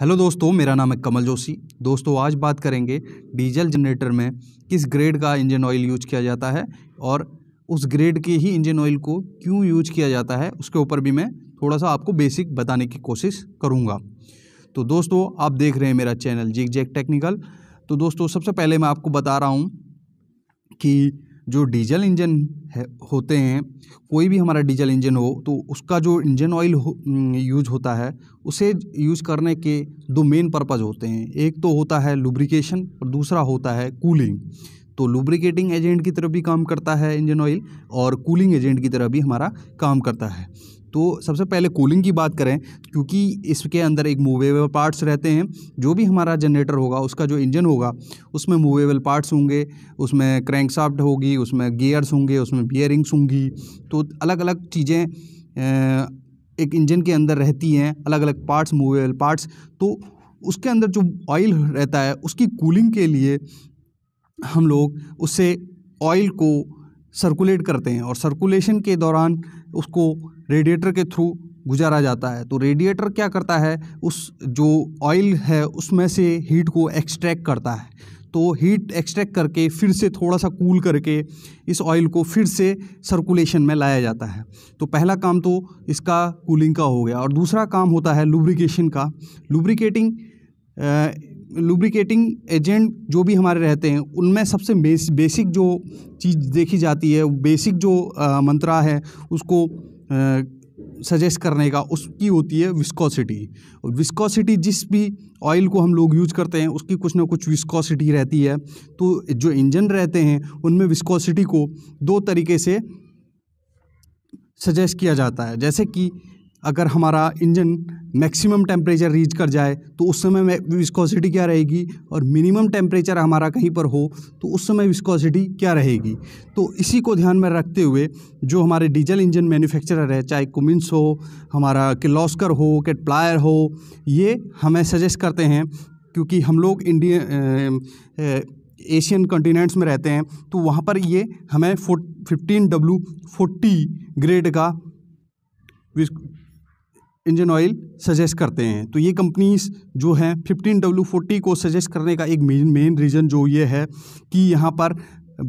hello दोस्तों मेरा नाम है कमल जोशी दोस्तों आज बात करेंगे डीजल जनरेटर में किस ग्रेड का इंजन ऑयल यूज किया जाता है और उस ग्रेड के ही इंजन ऑयल को क्यों यूज किया जाता है उसके ऊपर भी मैं थोड़ा सा आपको बेसिक बताने की कोशिश करूँगा तो दोस्तों आप देख रहे हैं मेरा चैनल जिग जैक टेक्निकल तो दोस्तों सबसे पहले मैं आपको बता रहा हूँ कि जो डीजल इंजन है होते हैं कोई भी हमारा डीजल इंजन हो तो उसका जो इंजन ऑयल हो, यूज होता है उसे यूज करने के दो मेन पर्पज़ होते हैं एक तो होता है लुब्रिकेशन और दूसरा होता है कूलिंग तो लुब्रिकेटिंग एजेंट की तरह भी काम करता है इंजन ऑयल और कूलिंग एजेंट की तरह भी हमारा काम करता है तो सबसे पहले कूलिंग की बात करें क्योंकि इसके अंदर एक मूवेबल पार्ट्स रहते हैं जो भी हमारा जनरेटर होगा उसका जो इंजन होगा उसमें मूवेबल पार्ट्स होंगे उसमें साफ्ट होगी उसमें गियर्स होंगे उसमें बियरिंग्स होंगी तो अलग अलग चीज़ें एक इंजन के अंदर रहती हैं अलग अलग पार्ट्स मूवेबल पार्ट्स तो उसके अंदर जो ऑयल रहता है उसकी कूलिंग के लिए हम लोग उससे ऑयल को सर्कुलेट करते हैं और सर्कुलेशन के दौरान उसको रेडिएटर के थ्रू गुजारा जाता है तो रेडिएटर क्या करता है उस जो ऑयल है उसमें से हीट को एक्सट्रैक्ट करता है तो हीट एक्सट्रैक्ट करके फिर से थोड़ा सा कूल करके इस ऑयल को फिर से सर्कुलेशन में लाया जाता है तो पहला काम तो इसका कूलिंग का हो गया और दूसरा काम होता है लुब्रिकेशन का लुब्रिकेटिंग लुब्रिकेटिंग एजेंट जो भी हमारे रहते हैं उनमें सबसे बेस, बेसिक जो चीज़ देखी जाती है बेसिक जो आ, मंत्रा है उसको सजेस्ट करने का उसकी होती है विस्कोसिटी और विस्कोसिटी जिस भी ऑयल को हम लोग यूज करते हैं उसकी कुछ ना कुछ विस्कोसिटी रहती है तो जो इंजन रहते हैं उनमें विस्कोसिटी को दो तरीके से सजेस्ट किया जाता है जैसे कि अगर हमारा इंजन मैक्सिमम टेम्परेचर रीच कर जाए तो उस समय विस्कोसिटी क्या रहेगी और मिनिमम टेम्परेचर हमारा कहीं पर हो तो उस समय विस्कोसिटी क्या रहेगी तो इसी को ध्यान में रखते हुए जो हमारे डीजल इंजन मैन्युफैक्चरर है चाहे कुमिंस हो हमारा किलॉस्कर हो केटप्लायर हो ये हमें सजेस्ट करते हैं क्योंकि हम लोग इंडिया एशियन कॉन्टीनेंट्स में रहते हैं तो वहाँ पर ये हमें फो फिफ्टीन ग्रेड का इंजन ऑयल सजेस्ट करते हैं तो ये कंपनीज जो हैं फिफ्टीन डब्ल्यू फोर्टी को सजेस्ट करने का एक मेन मेन रीज़न जो ये है कि यहाँ पर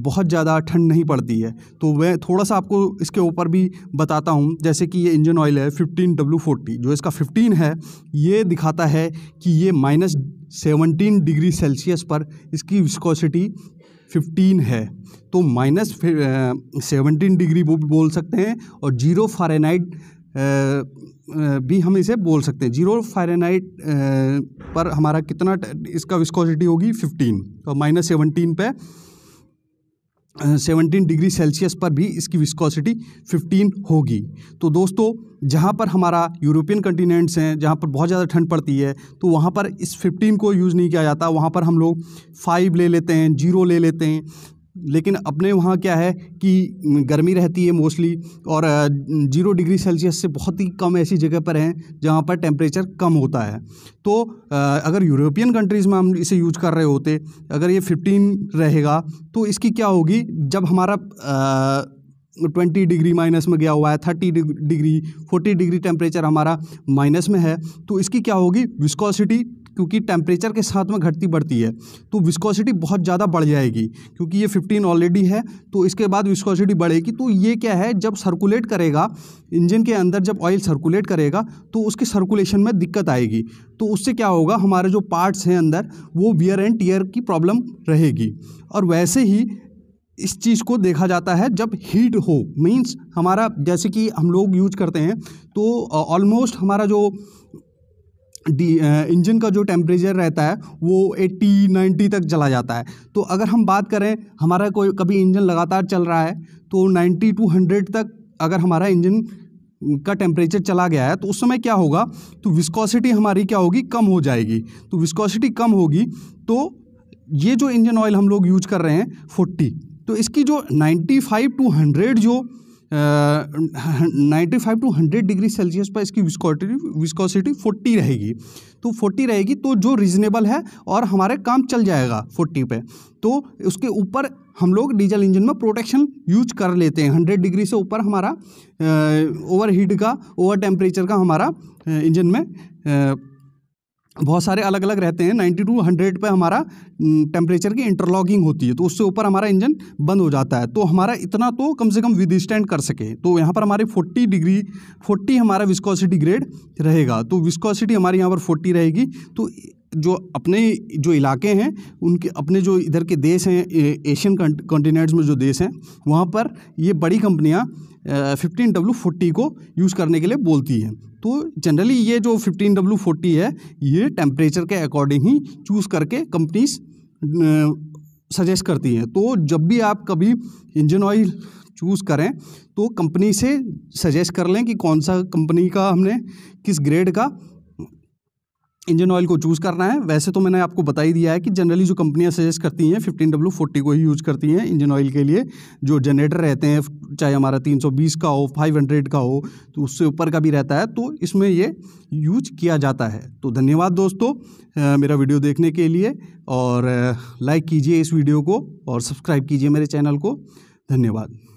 बहुत ज़्यादा ठंड नहीं पड़ती है तो मैं थोड़ा सा आपको इसके ऊपर भी बताता हूँ जैसे कि ये इंजन ऑयल है फिफ्टीन डब्ल्यू फोर्टी जो इसका फिफ्टीन है ये दिखाता है कि ये माइनस सेवनटीन डिग्री सेल्सियस पर इसकी विस्कोसिटी फिफ्टीन है तो माइनस सेवनटीन डिग्री वो भी बोल सकते हैं और जीरो फारेनाइट भी हम इसे बोल सकते हैं जीरो फारेनहाइट पर हमारा कितना इसका विस्कोसिटी होगी फिफ्टीन और तो माइनस सेवनटीन पर सेवनटीन डिग्री सेल्सियस पर भी इसकी विस्कोसिटी फिफ्टीन होगी तो दोस्तों जहाँ पर हमारा यूरोपियन कंटिनेंट्स हैं जहाँ पर बहुत ज़्यादा ठंड पड़ती है तो वहाँ पर इस फिफ्टीन को यूज़ नहीं किया जाता वहाँ पर हम लोग फाइव ले लेते हैं जीरो ले लेते हैं लेकिन अपने वहाँ क्या है कि गर्मी रहती है मोस्टली और जीरो डिग्री सेल्सियस से बहुत ही कम ऐसी जगह पर हैं जहाँ पर टेम्परेचर कम होता है तो अगर यूरोपियन कंट्रीज़ में हम इसे यूज कर रहे होते अगर ये फिफ्टीन रहेगा तो इसकी क्या होगी जब हमारा ट्वेंटी डिग्री माइनस में गया हुआ है thirty degree forty degree temperature हमारा माइनस में है तो इसकी क्या होगी विस्कोसिटी क्योंकि टेम्परेचर के साथ में घटती बढ़ती है तो विस्कोसिटी बहुत ज़्यादा बढ़ जाएगी क्योंकि ये फिफ्टीन ऑलरेडी है तो इसके बाद विस्कोसिटी बढ़ेगी तो ये क्या है जब सर्कुलेट करेगा इंजन के अंदर जब ऑयल सर्कुलेट करेगा तो उसके सर्कुलेशन में दिक्कत आएगी तो उससे क्या होगा हमारे जो पार्ट्स हैं अंदर वो वियर एंड टीयर की प्रॉब्लम रहेगी और वैसे ही इस चीज़ को देखा जाता है जब हीट हो मींस हमारा जैसे कि हम लोग यूज करते हैं तो ऑलमोस्ट हमारा जो डी इंजन का जो टेम्परेचर रहता है वो 80 90 तक चला जाता है तो अगर हम बात करें हमारा कोई कभी इंजन लगातार चल रहा है तो 90 टू 100 तक अगर हमारा इंजन का टेम्परेचर चला गया है तो उस समय क्या होगा तो विस्कोसिटी हमारी क्या होगी कम हो जाएगी तो विस्कोसिटी कम होगी तो ये जो इंजन ऑयल हम लोग यूज कर रहे हैं फोर्टी तो इसकी जो 95 टू 100 जो ninety five to hundred degree Celsius पर इसकी विस्कोटी विस्कोसिटी फोर्टी रहेगी तो फोर्टी रहेगी तो जो रीज़नेबल है और हमारे काम चल जाएगा फोर्टी पे तो उसके ऊपर हम लोग डीजल इंजन में प्रोटेक्शन यूज कर लेते हैं हंड्रेड डिग्री से ऊपर हमारा ओवर हीट का ओवर टेम्परेचर का हमारा इंजन में बहुत सारे अलग अलग रहते हैं नाइन्टी टू हंड्रेड पर हमारा टेम्परेचर की इंटरलॉगिंग होती है तो उससे ऊपर हमारा इंजन बंद हो जाता है तो हमारा इतना तो कम से कम विदिस्टैंड कर सके तो यहाँ पर हमारे फोर्टी डिग्री फोर्टी हमारा विस्कोसिटी ग्रेड रहेगा तो विस्कोसिटी हमारे यहाँ पर फोर्टी रहेगी तो जो अपने जो इलाके हैं उनके अपने जो इधर के देश हैं एशियन कॉन्टिनेंट्स में जो देश हैं वहाँ पर ये बड़ी कंपनियाँ फिफ्टीन डब्लू फोर्टी को यूज़ करने के लिए बोलती है तो जनरली ये जो फिफ्टीन डब्लू फोर्टी है ये टेम्परेचर के अकॉर्डिंग ही चूज़ करके कंपनीज सजेस्ट करती हैं तो जब भी आप कभी इंजन ऑयल चूज़ करें तो कंपनी से सजेस्ट कर लें कि कौन सा कंपनी का हमने किस ग्रेड का इंजन ऑयल को चूज़ करना है वैसे तो मैंने आपको बता ही दिया है कि जनरली जो कंपनियां सजेस्ट करती हैं फिफ्टीन डब्ल्यू फोर्टी को ही यूज़ करती हैं इंजन ऑयल के लिए जो जनरेटर रहते हैं चाहे हमारा 320 का हो 500 का हो तो उससे ऊपर का भी रहता है तो इसमें ये यूज किया जाता है तो धन्यवाद दोस्तों मेरा वीडियो देखने के लिए और लाइक कीजिए इस वीडियो को और सब्सक्राइब कीजिए मेरे चैनल को धन्यवाद